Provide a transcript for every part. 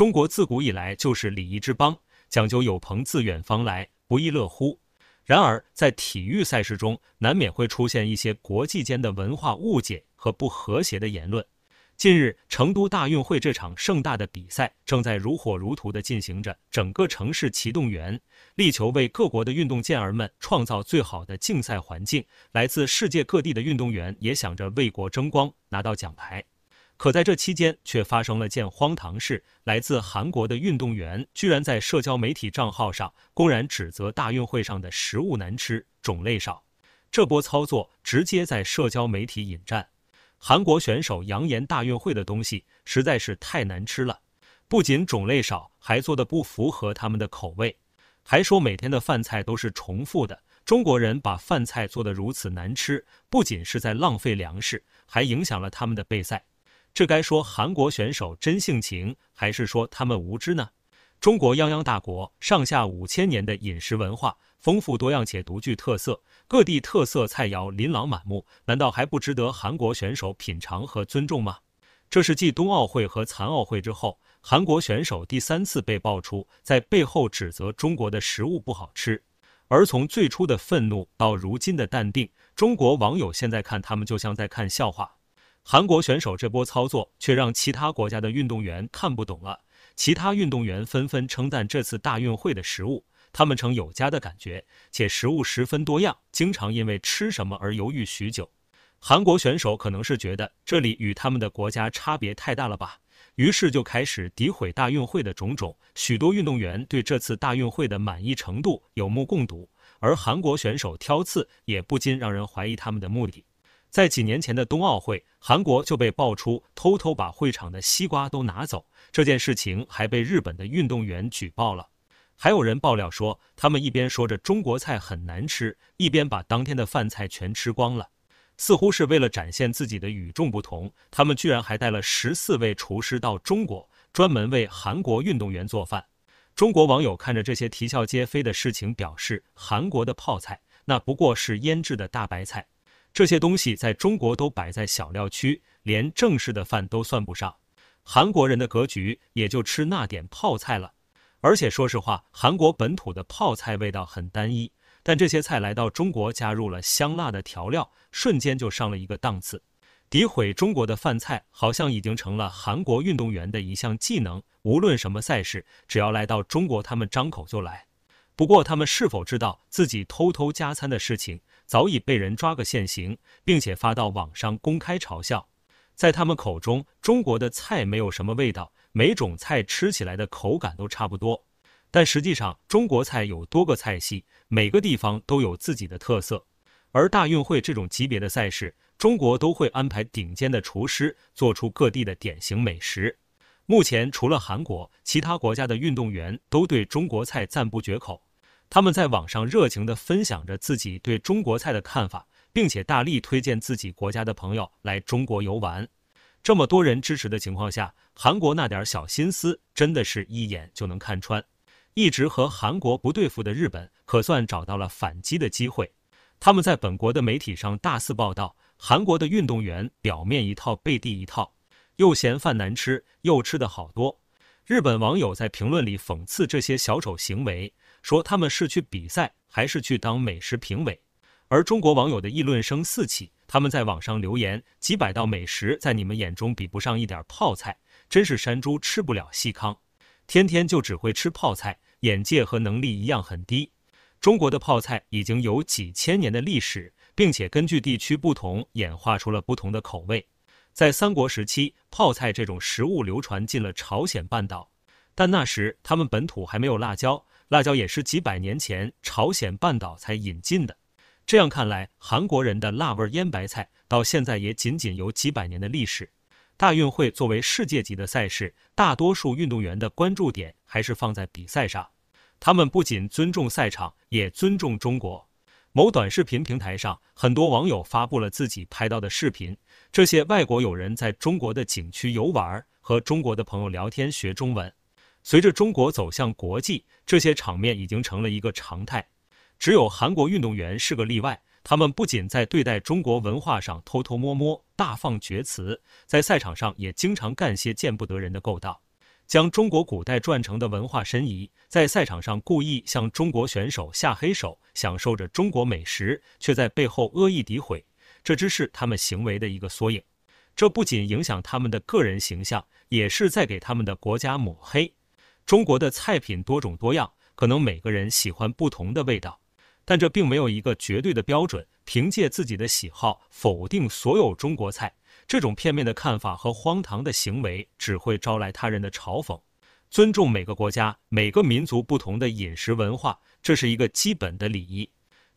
中国自古以来就是礼仪之邦，讲究有朋自远方来，不亦乐乎。然而，在体育赛事中，难免会出现一些国际间的文化误解和不和谐的言论。近日，成都大运会这场盛大的比赛正在如火如荼的进行着，整个城市齐动员，力求为各国的运动健儿们创造最好的竞赛环境。来自世界各地的运动员也想着为国争光，拿到奖牌。可在这期间，却发生了件荒唐事：来自韩国的运动员居然在社交媒体账号上公然指责大运会上的食物难吃、种类少。这波操作直接在社交媒体引战。韩国选手扬言，大运会的东西实在是太难吃了，不仅种类少，还做的不符合他们的口味，还说每天的饭菜都是重复的。中国人把饭菜做的如此难吃，不仅是在浪费粮食，还影响了他们的备赛。这该说韩国选手真性情，还是说他们无知呢？中国泱泱大国，上下五千年的饮食文化丰富多样且独具特色，各地特色菜肴琳琅满目，难道还不值得韩国选手品尝和尊重吗？这是继冬奥会和残奥会之后，韩国选手第三次被爆出在背后指责中国的食物不好吃，而从最初的愤怒到如今的淡定，中国网友现在看他们就像在看笑话。韩国选手这波操作却让其他国家的运动员看不懂了。其他运动员纷纷称赞这次大运会的食物，他们成有家的感觉，且食物十分多样，经常因为吃什么而犹豫许久。韩国选手可能是觉得这里与他们的国家差别太大了吧，于是就开始诋毁大运会的种种。许多运动员对这次大运会的满意程度有目共睹，而韩国选手挑刺也不禁让人怀疑他们的目的。在几年前的冬奥会，韩国就被爆出偷偷把会场的西瓜都拿走，这件事情还被日本的运动员举报了。还有人爆料说，他们一边说着中国菜很难吃，一边把当天的饭菜全吃光了，似乎是为了展现自己的与众不同。他们居然还带了十四位厨师到中国，专门为韩国运动员做饭。中国网友看着这些啼笑皆非的事情，表示韩国的泡菜那不过是腌制的大白菜。这些东西在中国都摆在小料区，连正式的饭都算不上。韩国人的格局也就吃那点泡菜了。而且说实话，韩国本土的泡菜味道很单一，但这些菜来到中国，加入了香辣的调料，瞬间就上了一个档次。诋毁中国的饭菜，好像已经成了韩国运动员的一项技能。无论什么赛事，只要来到中国，他们张口就来。不过，他们是否知道自己偷偷加餐的事情？早已被人抓个现行，并且发到网上公开嘲笑。在他们口中，中国的菜没有什么味道，每种菜吃起来的口感都差不多。但实际上，中国菜有多个菜系，每个地方都有自己的特色。而大运会这种级别的赛事，中国都会安排顶尖的厨师做出各地的典型美食。目前，除了韩国，其他国家的运动员都对中国菜赞不绝口。他们在网上热情的分享着自己对中国菜的看法，并且大力推荐自己国家的朋友来中国游玩。这么多人支持的情况下，韩国那点小心思真的是一眼就能看穿。一直和韩国不对付的日本，可算找到了反击的机会。他们在本国的媒体上大肆报道韩国的运动员，表面一套背地一套，又嫌饭难吃又吃的好多。日本网友在评论里讽刺这些小丑行为。说他们是去比赛还是去当美食评委？而中国网友的议论声四起，他们在网上留言：几百道美食在你们眼中比不上一点泡菜，真是山猪吃不了细糠，天天就只会吃泡菜，眼界和能力一样很低。中国的泡菜已经有几千年的历史，并且根据地区不同演化出了不同的口味。在三国时期，泡菜这种食物流传进了朝鲜半岛，但那时他们本土还没有辣椒。辣椒也是几百年前朝鲜半岛才引进的，这样看来，韩国人的辣味腌白菜到现在也仅仅有几百年的历史。大运会作为世界级的赛事，大多数运动员的关注点还是放在比赛上，他们不仅尊重赛场，也尊重中国。某短视频平台上，很多网友发布了自己拍到的视频，这些外国友人在中国的景区游玩，和中国的朋友聊天，学中文。随着中国走向国际，这些场面已经成了一个常态。只有韩国运动员是个例外，他们不仅在对待中国文化上偷偷摸摸、大放厥词，在赛场上也经常干些见不得人的勾当，将中国古代传承的文化申遗，在赛场上故意向中国选手下黑手，享受着中国美食却在背后恶意诋毁，这只是他们行为的一个缩影。这不仅影响他们的个人形象，也是在给他们的国家抹黑。中国的菜品多种多样，可能每个人喜欢不同的味道，但这并没有一个绝对的标准。凭借自己的喜好否定所有中国菜，这种片面的看法和荒唐的行为只会招来他人的嘲讽。尊重每个国家、每个民族不同的饮食文化，这是一个基本的礼仪。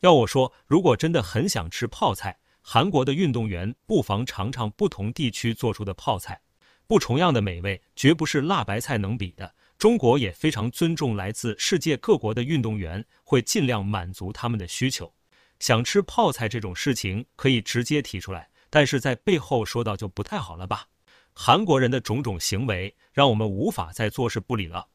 要我说，如果真的很想吃泡菜，韩国的运动员不妨尝尝不同地区做出的泡菜，不重样的美味绝不是辣白菜能比的。中国也非常尊重来自世界各国的运动员，会尽量满足他们的需求。想吃泡菜这种事情可以直接提出来，但是在背后说到就不太好了吧？韩国人的种种行为让我们无法再坐视不理了。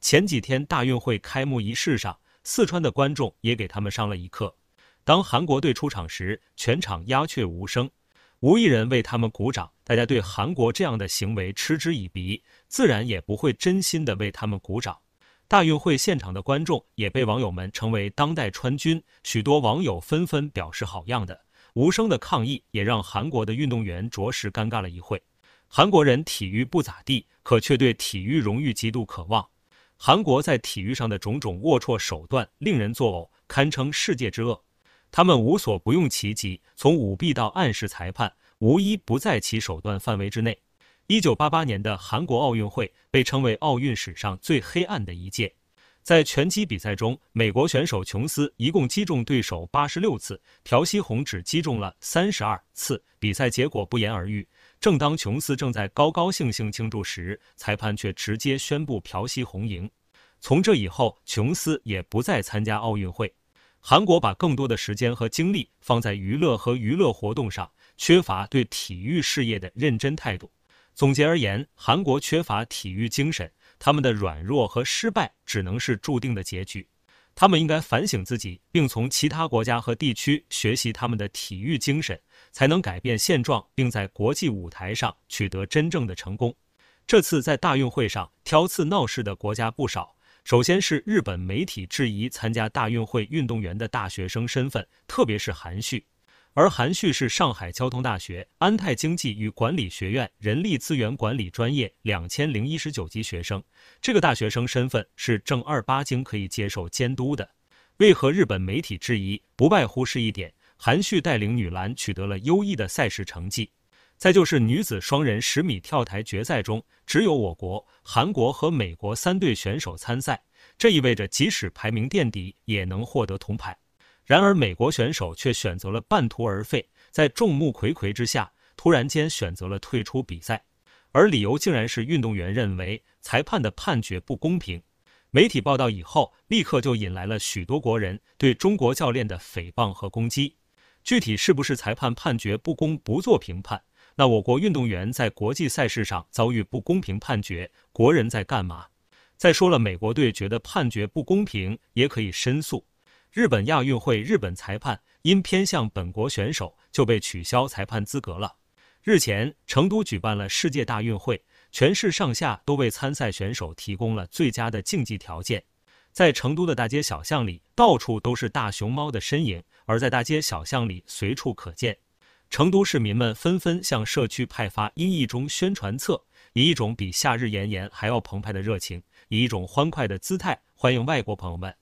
前几天大运会开幕仪式上，四川的观众也给他们上了一课。当韩国队出场时，全场鸦雀无声，无一人为他们鼓掌。大家对韩国这样的行为嗤之以鼻，自然也不会真心的为他们鼓掌。大运会现场的观众也被网友们称为“当代川军”，许多网友纷纷表示“好样的”。无声的抗议也让韩国的运动员着实尴尬了一会。韩国人体育不咋地，可却对体育荣誉极度渴望。韩国在体育上的种种龌龊手段令人作呕，堪称世界之恶。他们无所不用其极，从舞弊到暗示裁判。无一不在其手段范围之内。一九八八年的韩国奥运会被称为奥运史上最黑暗的一届。在拳击比赛中，美国选手琼斯一共击中对手八十六次，朴熙红只击中了三十二次。比赛结果不言而喻。正当琼斯正在高高兴兴庆祝时，裁判却直接宣布朴熙红赢。从这以后，琼斯也不再参加奥运会。韩国把更多的时间和精力放在娱乐和娱乐活动上。缺乏对体育事业的认真态度。总结而言，韩国缺乏体育精神，他们的软弱和失败只能是注定的结局。他们应该反省自己，并从其他国家和地区学习他们的体育精神，才能改变现状，并在国际舞台上取得真正的成功。这次在大运会上挑刺闹事的国家不少，首先是日本媒体质疑参加大运会运动员的大学生身份，特别是韩旭。而韩旭是上海交通大学安泰经济与管理学院人力资源管理专业两千零一十九级学生，这个大学生身份是正二八经可以接受监督的。为何日本媒体质疑？不外乎是一点：韩旭带领女篮取得了优异的赛事成绩；再就是女子双人十米跳台决赛中，只有我国、韩国和美国三队选手参赛，这意味着即使排名垫底也能获得铜牌。然而，美国选手却选择了半途而废，在众目睽睽之下，突然间选择了退出比赛，而理由竟然是运动员认为裁判的判决不公平。媒体报道以后，立刻就引来了许多国人对中国教练的诽谤和攻击。具体是不是裁判判决不公，不做评判。那我国运动员在国际赛事上遭遇不公平判决，国人在干嘛？再说了，美国队觉得判决不公平，也可以申诉。日本亚运会日本裁判因偏向本国选手就被取消裁判资格了。日前，成都举办了世界大运会，全市上下都为参赛选手提供了最佳的竞技条件。在成都的大街小巷里，到处都是大熊猫的身影；而在大街小巷里随处可见，成都市民们纷纷向社区派发音译中宣传册，以一种比夏日炎炎还要澎湃的热情，以一种欢快的姿态欢迎外国朋友们。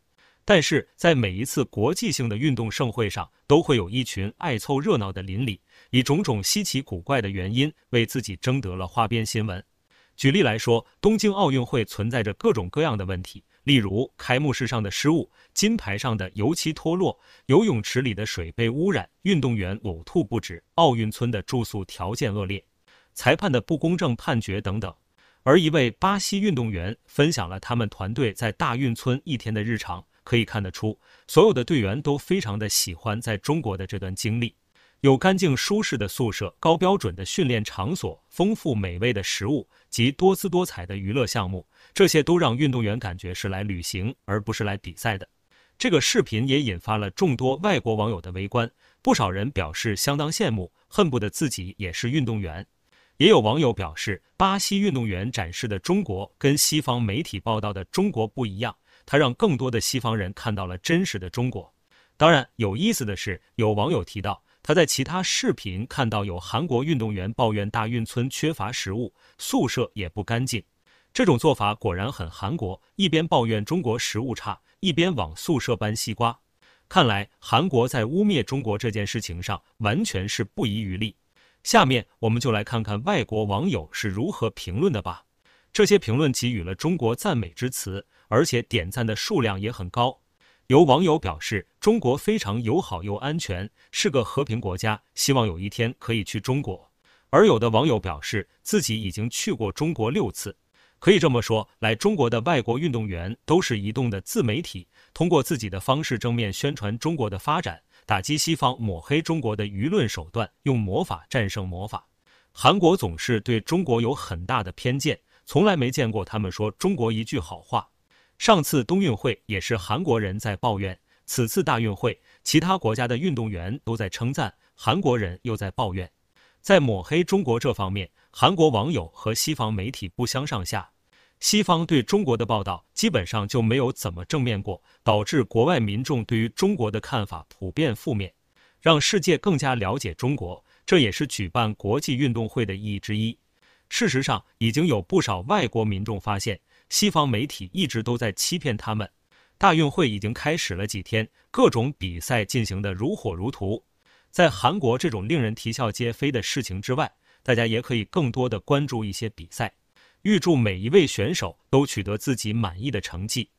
但是在每一次国际性的运动盛会上，都会有一群爱凑热闹的邻里，以种种稀奇古怪的原因为自己争得了花边新闻。举例来说，东京奥运会存在着各种各样的问题，例如开幕式上的失误、金牌上的油漆脱落、游泳池里的水被污染、运动员呕吐不止、奥运村的住宿条件恶劣、裁判的不公正判决等等。而一位巴西运动员分享了他们团队在大运村一天的日常。可以看得出，所有的队员都非常的喜欢在中国的这段经历。有干净舒适的宿舍、高标准的训练场所、丰富美味的食物及多姿多彩的娱乐项目，这些都让运动员感觉是来旅行而不是来比赛的。这个视频也引发了众多外国网友的围观，不少人表示相当羡慕，恨不得自己也是运动员。也有网友表示，巴西运动员展示的中国跟西方媒体报道的中国不一样。他让更多的西方人看到了真实的中国。当然，有意思的是，有网友提到他在其他视频看到有韩国运动员抱怨大运村缺乏食物，宿舍也不干净。这种做法果然很韩国，一边抱怨中国食物差，一边往宿舍搬西瓜。看来韩国在污蔑中国这件事情上完全是不遗余力。下面我们就来看看外国网友是如何评论的吧。这些评论给予了中国赞美之词。而且点赞的数量也很高，有网友表示，中国非常友好又安全，是个和平国家，希望有一天可以去中国。而有的网友表示，自己已经去过中国六次。可以这么说，来中国的外国运动员都是移动的自媒体，通过自己的方式正面宣传中国的发展，打击西方抹黑中国的舆论手段，用魔法战胜魔法。韩国总是对中国有很大的偏见，从来没见过他们说中国一句好话。上次冬运会也是韩国人在抱怨，此次大运会其他国家的运动员都在称赞，韩国人又在抱怨，在抹黑中国这方面，韩国网友和西方媒体不相上下。西方对中国的报道基本上就没有怎么正面过，导致国外民众对于中国的看法普遍负面，让世界更加了解中国，这也是举办国际运动会的意义之一。事实上，已经有不少外国民众发现。西方媒体一直都在欺骗他们。大运会已经开始了几天，各种比赛进行的如火如荼。在韩国这种令人啼笑皆非的事情之外，大家也可以更多的关注一些比赛。预祝每一位选手都取得自己满意的成绩。